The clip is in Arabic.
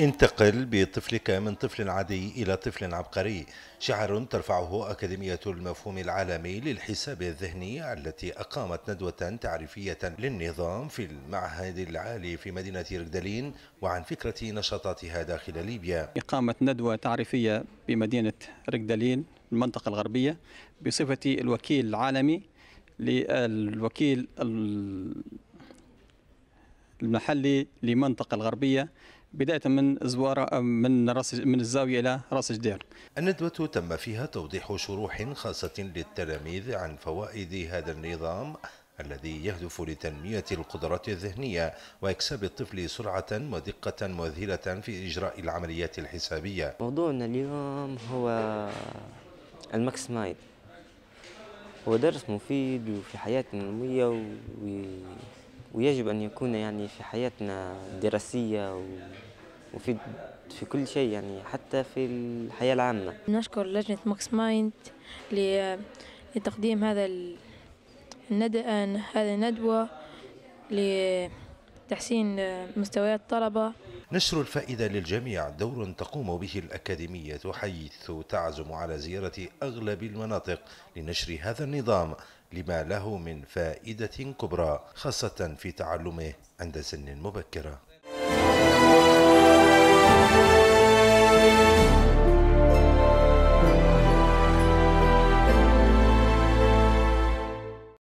انتقل بطفلك من طفل عادي إلى طفل عبقري شعار ترفعه أكاديمية المفهوم العالمي للحساب الذهني التي أقامت ندوة تعريفية للنظام في المعهد العالي في مدينة ركدالين وعن فكرة نشاطاتها داخل ليبيا إقامة ندوة تعريفية بمدينة ركدالين المنطقة الغربية بصفة الوكيل العالمي للوكيل المحلي للمنطقه الغربيه بدايه من زواره من راس من الزاويه الى راس جدير. الندوه تم فيها توضيح شروح خاصه للتلاميذ عن فوائد هذا النظام الذي يهدف لتنمية القدرات الذهنية وإكساب الطفل سرعة ودقة مذهلة في إجراء العمليات الحسابية موضوعنا اليوم هو الماكس مايد هو درس مفيد وفي حياتنا اليومية ويجب أن يكون يعني في حياتنا الدراسية وفي في كل شيء يعني حتى في الحياة العامة نشكر لجنة ماكس مايند لتقديم هذا الندى هذه الندوة لتحسين مستويات الطلبة نشر الفائدة للجميع دور تقوم به الأكاديمية حيث تعزم على زيارة أغلب المناطق لنشر هذا النظام لما له من فائدة كبرى خاصة في تعلمه عند سن مبكرة